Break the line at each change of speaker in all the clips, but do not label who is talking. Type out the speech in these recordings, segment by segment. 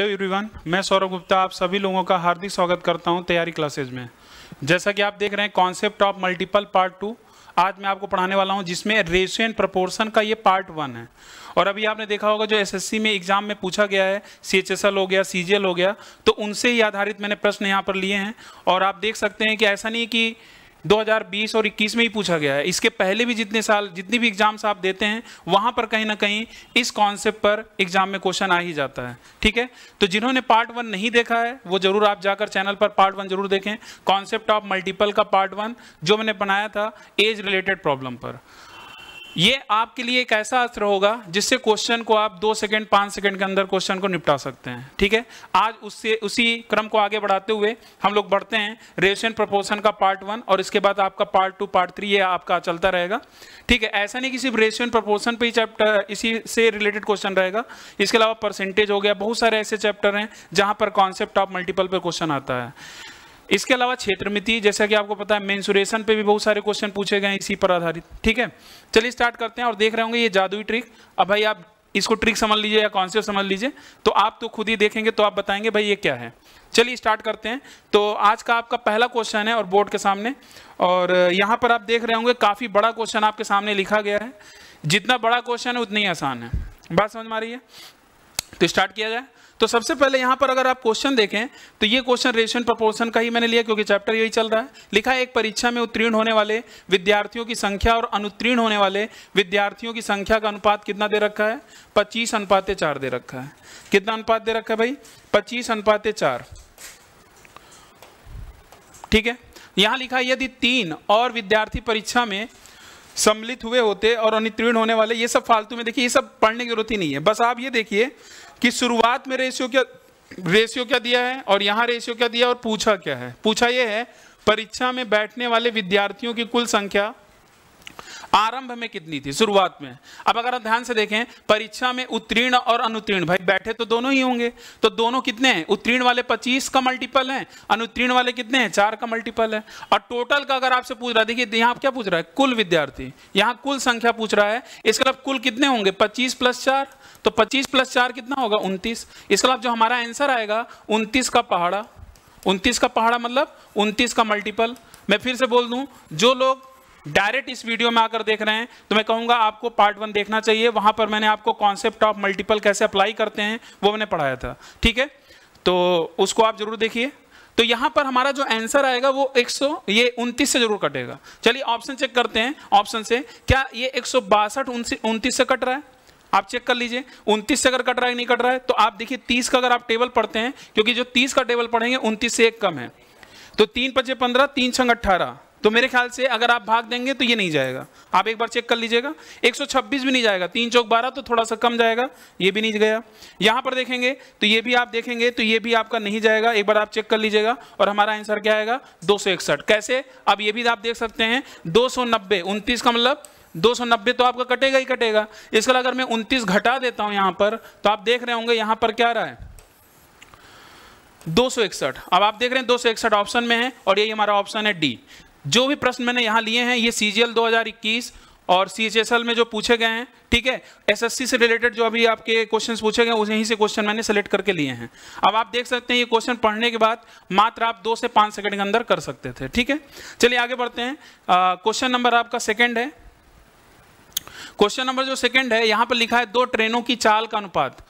hello everyone मैं सौरभ गुप्ता आप सभी लोगों का हार्दिक स्वागत करता हूं तैयारी क्लासेज में जैसा कि आप देख रहे हैं concept of multiple part two आज मैं आपको पढ़ाने वाला हूं जिसमें रेशियो एंड प्रपोर्सन का ये पार्ट वन है और अभी आपने देखा होगा जो एसएससी में एग्जाम में पूछा गया है सी हो गया सी हो गया तो उनसे ही आधारित मैंने प्रश्न यहाँ पर लिए हैं और आप देख सकते हैं कि ऐसा नहीं कि 2020 और 21 में ही पूछा गया है इसके पहले भी जितने साल जितनी भी एग्जाम्स आप देते हैं वहां पर कहीं ना कहीं इस कॉन्सेप्ट पर एग्जाम में क्वेश्चन आ ही जाता है ठीक है तो जिन्होंने पार्ट वन नहीं देखा है वो जरूर आप जाकर चैनल पर पार्ट वन जरूर देखें कॉन्सेप्ट ऑफ मल्टीपल का पार्ट वन जो मैंने बनाया था एज रिलेटेड प्रॉब्लम पर ये आपके लिए एक ऐसा अस्त्र होगा जिससे क्वेश्चन को आप दो सेकंड पाँच सेकंड के अंदर क्वेश्चन को निपटा सकते हैं ठीक है आज उससे उसी क्रम को आगे बढ़ाते हुए हम लोग बढ़ते हैं रेशन प्रपोर्शन का पार्ट वन और इसके बाद आपका पार्ट टू पार्ट थ्री ये आपका चलता रहेगा ठीक है ऐसा नहीं कि सिर्फ रेशन प्रपोर्सन पे ही चैप्टर इसी से रिलेटेड क्वेश्चन रहेगा इसके अलावा परसेंटेज हो गया बहुत सारे ऐसे चैप्टर हैं जहाँ पर कॉन्सेप्ट ऑफ मल्टीपल पर क्वेश्चन आता है इसके अलावा क्षेत्रमिति जैसा कि आपको पता है मेन्सुरेशन पे भी बहुत सारे क्वेश्चन पूछे गए इसी पर आधारित ठीक है चलिए स्टार्ट करते हैं और देख रहे होंगे ये जादुई ट्रिक अब भाई आप इसको ट्रिक समझ लीजिए या कॉन्सेप्ट समझ लीजिए तो आप तो खुद ही देखेंगे तो आप बताएंगे भाई ये क्या है चलिए स्टार्ट करते हैं तो आज का आपका पहला क्वेश्चन है और बोर्ड के सामने और यहाँ पर आप देख रहे होंगे काफ़ी बड़ा क्वेश्चन आपके सामने लिखा गया है जितना बड़ा क्वेश्चन है उतना ही आसान है बात समझ में आ रही है तो स्टार्ट किया जाए तो सबसे पहले यहां पर अगर आप क्वेश्चन देखें तो ये क्वेश्चन रेशन प्रपोर्शन का ही मैंने लिया क्योंकि चैप्टर यही चल रहा है लिखा है एक परीक्षा में उत्तीर्ण होने वाले विद्यार्थियों की संख्या और अनुत्तीर्ण होने वाले विद्यार्थियों की संख्या का अनुपात कितना दे रखा है पच्चीस अनुपात चार दे रखा है कितना अनुपात दे रखा है भाई पच्चीस अनुपात चार ठीक है यहाँ लिखा है यदि तीन और विद्यार्थी परीक्षा में सम्मिलित हुए होते और अनुत्तीर्ण होने वाले ये सब फालतू में देखिए ये सब पढ़ने की जरूरत ही नहीं है बस आप ये देखिए कि शुरुआत में रेशियो क्या रेशियो क्या दिया है और यहाँ रेशियो क्या दिया और पूछा क्या है पूछा यह है परीक्षा में बैठने वाले विद्यार्थियों की कुल संख्या आरंभ में कितनी थी शुरुआत में अब अगर आप ध्यान से देखें परीक्षा में उत्तीर्ण और अनुत्तीर्ण भाई बैठे तो दोनों ही होंगे तो दोनों कितने हैं उत्तीर्ण वाले 25 का मल्टीपल हैं अनुत्तीर्ण वाले कितने हैं चार का मल्टीपल है और टोटल का अगर आपसे पूछ रहा है देखिए यहां क्या पूछ रहा है कुल विद्यार्थी यहां कुल संख्या पूछ रहा है इसके अलावा कुल कितने होंगे पच्चीस प्लस चार तो पच्चीस प्लस चार कितना होगा उन्तीस इसके अलावा जो हमारा आंसर आएगा उन्तीस का पहाड़ा उनतीस का पहाड़ा मतलब उन्तीस का मल्टीपल मैं फिर से बोल दूं जो लोग डायरेक्ट इस वीडियो में आकर देख रहे हैं तो मैं कहूँगा आपको पार्ट वन देखना चाहिए वहां पर मैंने आपको कॉन्सेप्ट ऑफ मल्टीपल कैसे अप्लाई करते हैं वो मैंने पढ़ाया था ठीक है तो उसको आप जरूर देखिए तो यहाँ पर हमारा जो आंसर आएगा वो 100 ये उनतीस से जरूर कटेगा चलिए ऑप्शन चेक करते हैं ऑप्शन से क्या ये एक सौ बासठ उनतीस से कट रहा है आप चेक कर लीजिए उनतीस से अगर कट रहा है नहीं कट रहा है तो आप देखिए तीस का अगर आप टेबल पढ़ते हैं क्योंकि जो तीस का टेबल पढ़ेंगे उनतीस से एक कम है तो तीन पचे पंद्रह तीन छंग अट्ठारह तो मेरे ख्याल से अगर आप भाग देंगे तो ये नहीं जाएगा आप एक बार चेक कर लीजिएगा 126 भी नहीं जाएगा तीन चौक बारह तो थोड़ा सा कम जाएगा ये भी नहीं गया यहाँ पर देखेंगे तो ये भी आप देखेंगे तो ये भी आपका नहीं जाएगा एक बार आप चेक कर लीजिएगा और हमारा आंसर क्या आएगा दो कैसे अब ये भी आप देख सकते हैं दो सौ का मतलब 290 तो आपका कटेगा ही कटेगा इसके अलावा अगर मैं 29 घटा देता हूं यहां पर तो आप देख रहे होंगे यहां पर क्या रहा है दो अब आप देख रहे हैं दो ऑप्शन में है और यही हमारा ऑप्शन है डी जो भी प्रश्न मैंने यहाँ लिए हैं ये सी 2021 और सी में जो पूछे गए हैं ठीक है एसएससी से रिलेटेड जो अभी आपके क्वेश्चंस पूछे गए उन्हीं से क्वेश्चन मैंने सेलेक्ट करके लिए हैं अब आप देख सकते हैं ये क्वेश्चन पढ़ने के बाद मात्र आप दो से पाँच सेकंड के अंदर कर सकते थे ठीक है चलिए आगे बढ़ते हैं क्वेश्चन नंबर आपका सेकेंड है क्वेश्चन नंबर जो सेकेंड है यहाँ पर लिखा है दो ट्रेनों की चाल का अनुपात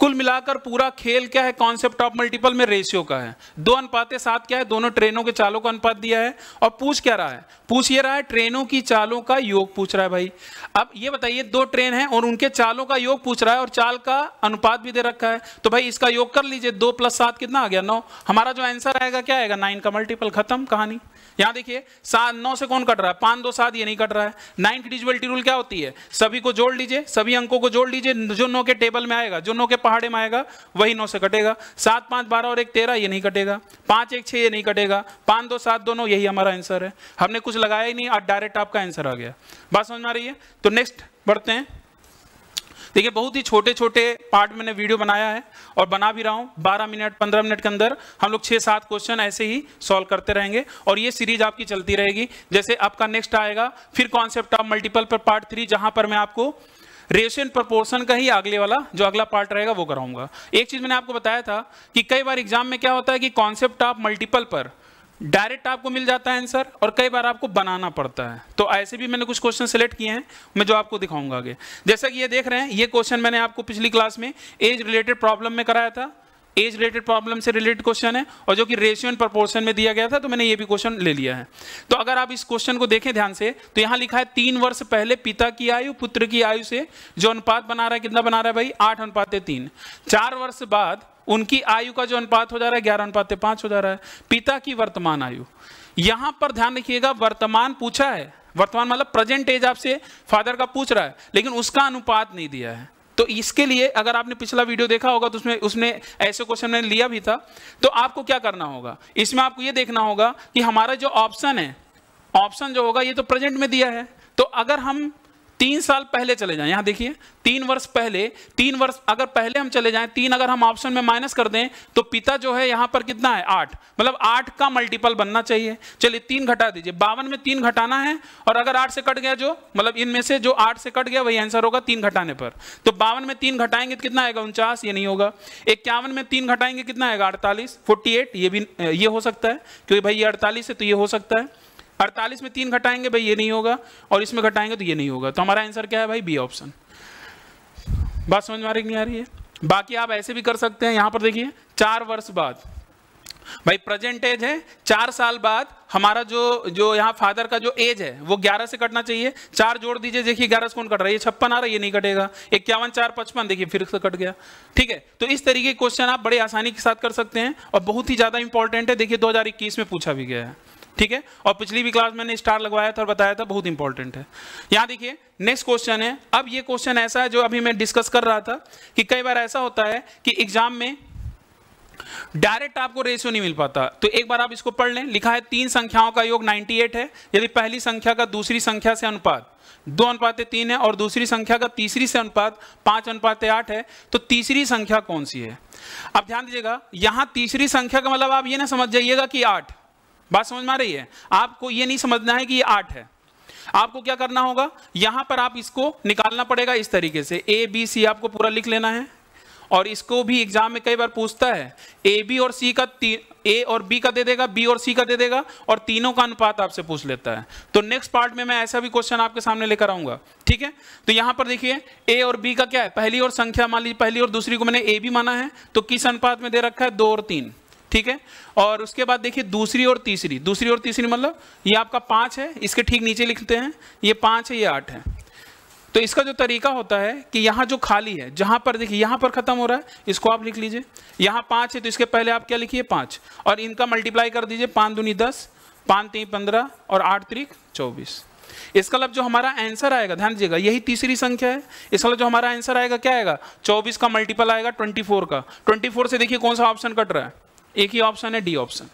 कुल मिलाकर पूरा खेल क्या है कॉन्सेप्ट ऑफ मल्टीपल में रेशियो का है दो अनुपातें साथ क्या है दोनों ट्रेनों के चालों का अनुपात दिया है और पूछ क्या रहा है पूछ ये रहा है ट्रेनों की चालों का योग पूछ रहा है भाई अब ये बताइए दो ट्रेन है और उनके चालों का योग पूछ रहा है और चाल का अनुपात भी दे रखा है तो भाई इसका योग कर लीजिए दो प्लस सात कितना आ गया नौ हमारा जो आंसर आएगा क्या आएगा नाइन का मल्टीपल खत्म कहानी यहां देखिए सात नौ से कौन कट रहा है पांच दो सात ये नहीं कट रहा है नाइन डिजिबिलिटी रूल क्या होती है सभी को जोड़ लीजिए सभी अंकों को जोड़ लीजिए जो नौ के टेबल में आएगा जो नौ के पहाड़े में आएगा वही नौ से कटेगा सात पांच बारह और एक तेरह ये नहीं कटेगा पांच एक छह ये नहीं कटेगा पांच दो सात दो यही हमारा आंसर है हमने कुछ लगाया ही नहीं आज डायरेक्ट आपका आंसर आ गया बात समझ में आ रही है तो नेक्स्ट बढ़ते हैं देखिए बहुत ही छोटे छोटे पार्ट मैंने वीडियो बनाया है और बना भी रहा हूँ बारह मिनट पंद्रह मिनट के अंदर हम लोग छः सात क्वेश्चन ऐसे ही सॉल्व करते रहेंगे और ये सीरीज आपकी चलती रहेगी जैसे आपका नेक्स्ट आएगा फिर कॉन्सेप्ट ऑफ मल्टीपल पर पार्ट थ्री जहाँ पर मैं आपको रेशियन प्रपोर्सन का ही अगले वाला जो अगला पार्ट रहेगा वो कराऊंगा एक चीज मैंने आपको बताया था कि कई बार एग्जाम में क्या होता है कि कॉन्सेप्ट ऑफ मल्टीपल पर डायरेक्ट आपको मिल जाता है आंसर और कई बार आपको बनाना पड़ता है तो ऐसे भी मैंने कुछ क्वेश्चन सेलेक्ट किए हैं मैं जो आपको दिखाऊंगा आगे जैसा कि ये देख रहे हैं ये क्वेश्चन मैंने आपको पिछली क्लास में एज रिलेटेड प्रॉब्लम में कराया था एज रिलेटेड प्रॉब्लम से रिलेटेड क्वेश्चन है और जो कि रेशियो एंड प्रपोर्शन में दिया गया था तो मैंने ये भी क्वेश्चन ले लिया है तो अगर आप इस क्वेश्चन को देखें ध्यान से तो यहाँ लिखा है तीन वर्ष पहले पिता की आयु पुत्र की आयु से जो अनुपात बना रहा है कितना बना रहा है भाई आठ अनुपात तीन चार वर्ष बाद उनकी आयु का जो अनुपात हो जा रहा है ग्यारह अनुपात पांच हो जा रहा है पिता की वर्तमान आयु यहां पर ध्यान रखिएगा वर्तमान पूछा है वर्तमान मतलब प्रेजेंट एज आपसे फादर का पूछ रहा है लेकिन उसका अनुपात नहीं दिया है तो इसके लिए अगर आपने पिछला वीडियो देखा होगा तो उसमें उसने ऐसे क्वेश्चन में लिया भी था तो आपको क्या करना होगा इसमें आपको यह देखना होगा कि हमारा जो ऑप्शन है ऑप्शन जो होगा ये तो प्रेजेंट में दिया है तो अगर हम तीन साल पहले चले जाएं यहां देखिए तीन वर्ष पहले तीन वर्ष अगर पहले हम चले जाएं तीन अगर हम ऑप्शन में माइनस कर दें तो पिता जो है यहां पर कितना है आठ मतलब आठ का मल्टीपल बनना चाहिए चलिए तीन घटा दीजिए बावन में तीन घटाना है और अगर आठ से कट गया जो मतलब इनमें से जो आठ से कट गया वही आंसर होगा तीन घटाने पर तो बावन में तीन घटाएंगे तो कितना आएगा उनचास ये नहीं होगा इक्यावन में तीन घटाएंगे कितना आएगा अड़तालीस फोर्टी ये भी ये हो सकता है क्योंकि भाई ये अड़तालीस है तो ये हो सकता है अड़तालीस में तीन घटाएंगे भाई ये नहीं होगा और इसमें घटाएंगे तो ये नहीं होगा तो हमारा आंसर क्या है भाई बी ऑप्शन बात समझ में आ रही नहीं आ रही है बाकी आप ऐसे भी कर सकते हैं यहां पर देखिए चार वर्ष बाद भाई प्रेजेंट एज है चार साल बाद हमारा जो जो यहाँ फादर का जो एज है वो ग्यारह से कटना चाहिए चार जोड़ दीजिए देखिए ग्यारह से कौन कट रहा है ये छप्पन आ रहा है ये नहीं कटेगा इक्यावन चार पचपन देखिए फिर से कट गया ठीक है तो इस तरीके के क्वेश्चन आप बड़े आसानी के साथ कर सकते हैं और बहुत ही ज़्यादा इंपॉर्टेंट है देखिए दो में पूछा भी गया है ठीक है और पिछली भी क्लास मैंने स्टार लगवाया था और बताया था बहुत इंपॉर्टेंट है यहां देखिए नेक्स्ट क्वेश्चन है अब ये क्वेश्चन ऐसा है जो अभी मैं डिस्कस कर रहा था कि कई बार ऐसा होता है कि एग्जाम में डायरेक्ट आपको रेशियो नहीं मिल पाता तो एक बार आप इसको पढ़ लें लिखा है तीन संख्याओं का योग 98 है यदि पहली संख्या का दूसरी संख्या से अनुपात दो अनुपात तीन है और दूसरी संख्या का तीसरी से अनुपात पांच अनुपात आठ है तो तीसरी संख्या कौन सी है अब ध्यान दीजिएगा यहां तीसरी संख्या का मतलब आप ये ना समझ जाइएगा कि आठ बात समझ में आ रही है आपको ये नहीं समझना है कि ये आठ है आपको क्या करना होगा यहां पर आप इसको निकालना पड़ेगा इस तरीके से ए बी सी आपको पूरा लिख लेना है और इसको भी एग्जाम में कई बार पूछता है ए बी और सी का ए और बी का दे देगा बी और सी का दे देगा और तीनों का अनुपात आपसे पूछ लेता है तो नेक्स्ट पार्ट में मैं ऐसा भी क्वेश्चन आपके सामने लेकर आऊंगा ठीक है तो यहां पर देखिए ए और बी का क्या है पहली और संख्या मान लीजिए पहली और दूसरी को मैंने ए बी माना है तो किस अनुपात में दे रखा है दो और तीन ठीक है और उसके बाद देखिए दूसरी और तीसरी दूसरी और तीसरी मतलब ये आपका पाँच है इसके ठीक नीचे लिखते हैं ये पाँच है ये आठ है तो इसका जो तरीका होता है कि यहाँ जो खाली है जहाँ पर देखिए यहाँ पर ख़त्म हो रहा है इसको आप लिख लीजिए यहाँ पाँच है तो इसके पहले आप क्या लिखिए पाँच और इनका मल्टीप्लाई कर दीजिए पाँच दूनी दस पाँच तीन पंद्रह और आठ तरीक चौबीस इसका लब मतलब जो हमारा आंसर आएगा ध्यान दीजिएगा यही तीसरी संख्या है इसका मतलब जो हमारा आंसर आएगा क्या आएगा चौबीस का मल्टीपल आएगा ट्वेंटी फोर का ट्वेंटी फोर से देखिए कौन सा ऑप्शन कट रहा है एक ही ऑप्शन है डी ऑप्शन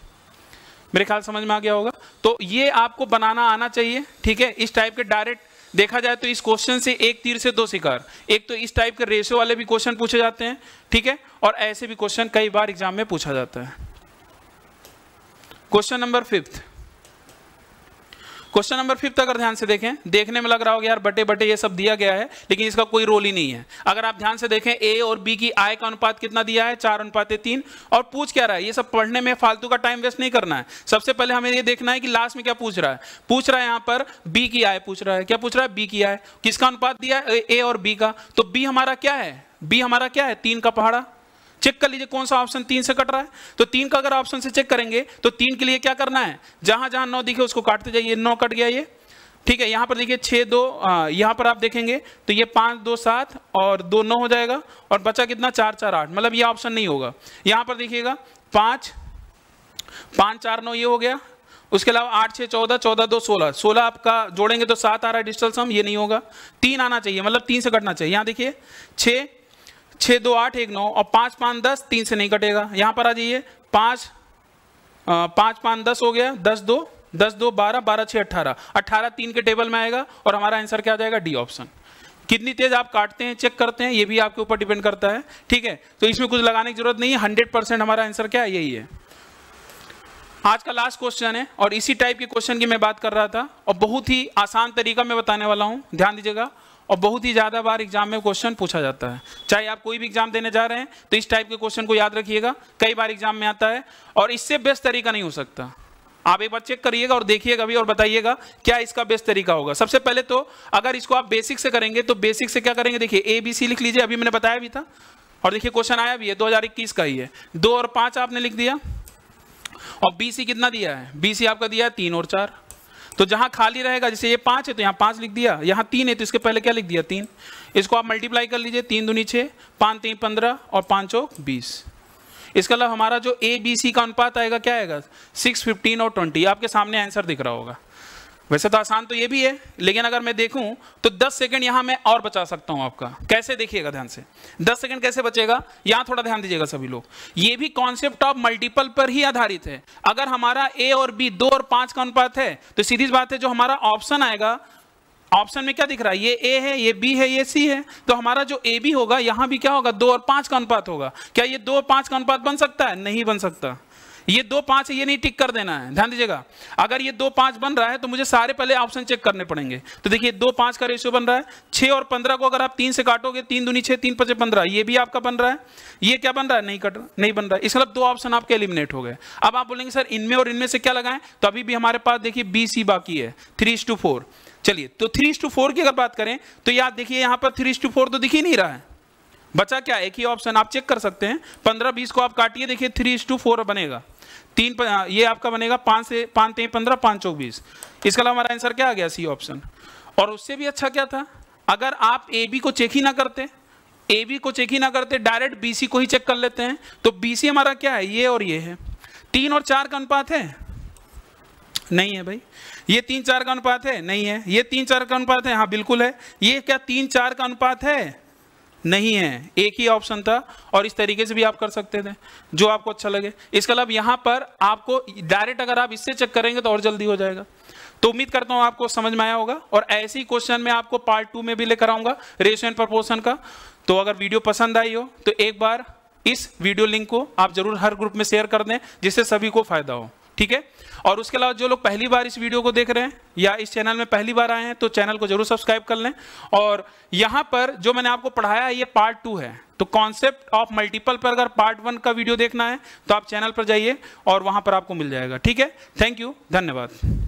मेरे ख्याल समझ में आ गया होगा तो ये आपको बनाना आना चाहिए ठीक है इस टाइप के डायरेक्ट देखा जाए तो इस क्वेश्चन से एक तीर से दो शिकार एक तो इस टाइप के रेशो वाले भी क्वेश्चन पूछे जाते हैं ठीक है और ऐसे भी क्वेश्चन कई बार एग्जाम में पूछा जाता है question number fifth question number fifth अगर ध्यान से देखें देखने में लग रहा होगा यार बटे बटे ये सब दिया गया है लेकिन इसका कोई रोल ही नहीं है अगर आप ध्यान से देखें ए और बी की आय का अनुपात कितना दिया है चार अनुपात तीन और पूछ क्या रहा है ये सब पढ़ने में फालतू का टाइम वेस्ट नहीं करना है सबसे पहले हमें ये देखना है कि लास्ट में क्या पूछ रहा है पूछ रहा है यहाँ पर बी की आय पूछ रहा है क्या पूछ रहा है बी की आय किसका अनुपात दिया है ए और बी का तो बी हमारा क्या है बी हमारा क्या है तीन का पहाड़ा चेक कर लीजिए कौन सा ऑप्शन तीन से कट रहा है तो तीन का अगर ऑप्शन से चेक करेंगे तो तीन के लिए क्या करना है जहां जहां नौ दिखे उसको काटते जाइए नौ कट गया ये ठीक है यहां पर देखिए छह दो यहां पर आप देखेंगे तो ये पांच दो सात और दो नौ हो जाएगा और बचा कितना चार चार आठ मतलब ये ऑप्शन नहीं होगा यहां पर देखिएगा पांच पांच चार नौ ये हो गया उसके अलावा आठ छः चौदह चौदह दो सोलह सोलह आपका जोड़ेंगे तो सात आ रहा है डिजिटल सम ये नहीं होगा तीन आना चाहिए मतलब तीन से कटना चाहिए यहाँ देखिए छः छः दो आठ एक नौ और पाँच पाँच दस तीन से नहीं कटेगा यहाँ पर आ जाइए पाँच पाँच पाँच दस हो गया दस दो दस दो बारह बारह छः अट्ठारह अट्ठारह तीन के टेबल में आएगा और हमारा आंसर क्या आ जाएगा डी ऑप्शन कितनी तेज आप काटते हैं चेक करते हैं ये भी आपके ऊपर डिपेंड करता है ठीक है तो इसमें कुछ लगाने की जरूरत नहीं है हंड्रेड परसेंट हमारा आंसर क्या है यही है आज का लास्ट क्वेश्चन है और इसी टाइप के क्वेश्चन की मैं बात कर रहा था और बहुत ही आसान तरीका मैं बताने वाला हूँ ध्यान दीजिएगा और बहुत ही ज़्यादा बार एग्जाम में क्वेश्चन पूछा जाता है चाहे आप कोई भी एग्जाम देने जा रहे हैं तो इस टाइप के क्वेश्चन को याद रखिएगा कई बार एग्जाम में आता है और इससे बेस्ट तरीका नहीं हो सकता आप एक बार चेक करिएगा और देखिएगा भी और बताइएगा क्या इसका बेस्ट तरीका होगा सबसे पहले तो अगर इसको आप बेसिक से करेंगे तो बेसिक से क्या करेंगे देखिए ए बी सी लिख लीजिए अभी मैंने बताया भी था और देखिए क्वेश्चन आया भी है 2021 का ही है दो और पांच आपने लिख दिया और बी सी कितना दिया है बी सी आपका दिया है तीन और चार तो जहां खाली रहेगा जैसे ये पांच है तो यहाँ पांच लिख दिया यहाँ तीन है तो इसके पहले क्या लिख दिया तीन इसको आप मल्टीप्लाई कर लीजिए तीन दूनी छः पाँच तीन पंद्रह और पाँच बीस इसके अलावा हमारा जो ए बी सी का अनुपात आएगा क्या आएगा सिक्स फिफ्टीन और ट्वेंटी आपके सामने आंसर दिख रहा होगा वैसे तो आसान तो ये भी है लेकिन अगर मैं देखूं तो 10 सेकंड यहां मैं और बचा सकता हूं आपका कैसे देखिएगा ध्यान से 10 सेकंड कैसे बचेगा यहां थोड़ा ध्यान दीजिएगा सभी लोग ये भी कॉन्सेप्ट ऑफ मल्टीपल पर ही आधारित है अगर हमारा ए और बी दो और पांच का अनुपात है तो सीधी बात है जो हमारा ऑप्शन आएगा ऑप्शन में क्या दिख रहा है ये ए है ये बी है ये सी है तो हमारा जो ए बी होगा यहां भी क्या होगा दो और पांच का अनुपात होगा क्या ये दो और पांच का अनुपात बन सकता है नहीं बन सकता ये दो पांच ये नहीं टिक कर देना है ध्यान दीजिएगा अगर ये दो पांच बन रहा है तो मुझे सारे पहले ऑप्शन चेक करने पड़ेंगे तो देखिए दो पांच का रेशियो बन रहा है छे और पंद्रह को अगर आप तीन से काटोगे तीन दूनी छह तीन पचे पंद्रह ये भी आपका बन रहा है ये क्या बन रहा है नहीं कट नहीं बन रहा है इसका मतलब दो ऑप्शन आपके एलिमिनेट हो गए अब आप बोलेंगे सर इनमें और इनमें से क्या लगाएं तो अभी भी हमारे पास देखिए बी सी बाकी है थ्री टू फोर चलिए तो थ्री टू फोर की अगर बात करें तो याद देखिए यहाँ पर थ्री टू फोर तो दिख ही नहीं रहा है बचा क्या एक ही ऑप्शन आप चेक कर सकते हैं पंद्रह बीस को आप काटिए देखिए थ्री इज टू फोर बनेगा तीन प, हाँ, ये आपका बनेगा पांच से पांच तीन पंद्रह पांच चौबीस इसके इसका अलावा हमारा आंसर क्या आ गया सी ऑप्शन और उससे भी अच्छा क्या था अगर आप ए बी को चेक ही ना करते ए बी को चेक ही ना करते डायरेक्ट बी सी को ही चेक कर लेते हैं तो बी सी हमारा क्या है ये और ये है तीन और चार का अनुपात है नहीं है भाई ये तीन चार का अनुपात है नहीं है ये तीन चार का अनुपात है हाँ बिल्कुल है ये क्या तीन चार का अनुपात है नहीं है एक ही ऑप्शन था और इस तरीके से भी आप कर सकते थे जो आपको अच्छा लगे इसके अलावा यहाँ पर आपको डायरेक्ट अगर आप इससे चेक करेंगे तो और जल्दी हो जाएगा तो उम्मीद करता हूँ आपको समझ में आया होगा और ऐसे ही क्वेश्चन में आपको पार्ट टू में भी लेकर आऊँगा रेशन एंड प्रपोर्शन का तो अगर वीडियो पसंद आई हो तो एक बार इस वीडियो लिंक को आप जरूर हर ग्रुप में शेयर कर दें जिससे सभी को फायदा हो ठीक है और उसके अलावा जो लोग पहली बार इस वीडियो को देख रहे हैं या इस चैनल में पहली बार आए हैं तो चैनल को जरूर सब्सक्राइब कर लें और यहाँ पर जो मैंने आपको पढ़ाया है ये पार्ट टू है तो कॉन्सेप्ट ऑफ मल्टीपल पर अगर पार्ट वन का वीडियो देखना है तो आप चैनल पर जाइए और वहाँ पर आपको मिल जाएगा ठीक है थैंक यू धन्यवाद